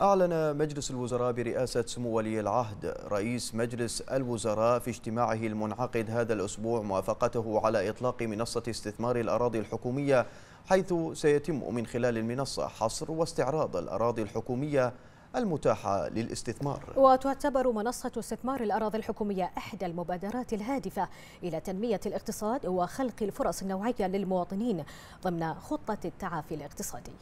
أعلن مجلس الوزراء برئاسة سمو ولي العهد رئيس مجلس الوزراء في اجتماعه المنعقد هذا الأسبوع موافقته على إطلاق منصة استثمار الأراضي الحكومية حيث سيتم من خلال المنصة حصر واستعراض الأراضي الحكومية المتاحة للاستثمار وتعتبر منصة استثمار الأراضي الحكومية إحدى المبادرات الهادفة إلى تنمية الاقتصاد وخلق الفرص النوعية للمواطنين ضمن خطة التعافي الاقتصادي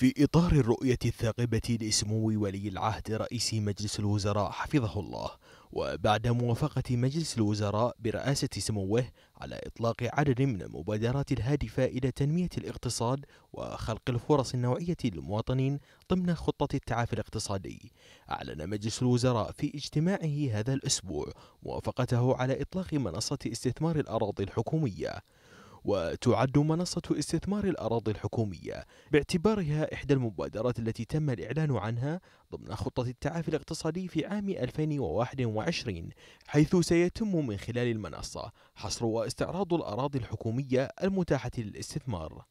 في إطار الرؤية الثاقبة لسمو ولي العهد رئيس مجلس الوزراء حفظه الله وبعد موافقة مجلس الوزراء برئاسة سموه على إطلاق عدد من المبادرات الهادفة إلى تنمية الاقتصاد وخلق الفرص النوعية للمواطنين ضمن خطة التعافي الاقتصادي أعلن مجلس الوزراء في اجتماعه هذا الأسبوع موافقته على إطلاق منصة استثمار الأراضي الحكومية وتعد منصة استثمار الأراضي الحكومية باعتبارها إحدى المبادرات التي تم الإعلان عنها ضمن خطة التعافي الاقتصادي في عام 2021 حيث سيتم من خلال المنصة حصر واستعراض الأراضي الحكومية المتاحة للاستثمار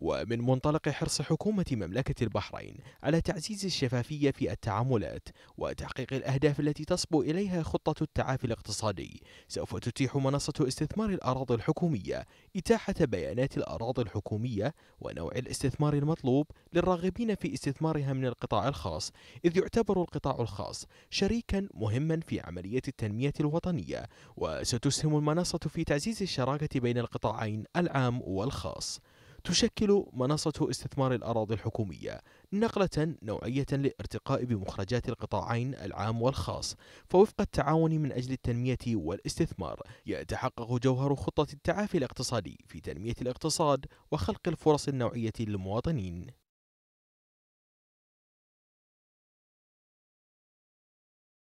ومن منطلق حرص حكومة مملكة البحرين على تعزيز الشفافية في التعاملات وتحقيق الأهداف التي تصبو إليها خطة التعافي الاقتصادي سوف تتيح منصة استثمار الأراضي الحكومية إتاحة بيانات الأراضي الحكومية ونوع الاستثمار المطلوب للراغبين في استثمارها من القطاع الخاص إذ يعتبر القطاع الخاص شريكا مهما في عملية التنمية الوطنية وستسهم المنصة في تعزيز الشراكة بين القطاعين العام والخاص تشكل منصة استثمار الأراضي الحكومية نقلة نوعية للارتقاء بمخرجات القطاعين العام والخاص فوفق التعاون من أجل التنمية والاستثمار يتحقق جوهر خطة التعافي الاقتصادي في تنمية الاقتصاد وخلق الفرص النوعية للمواطنين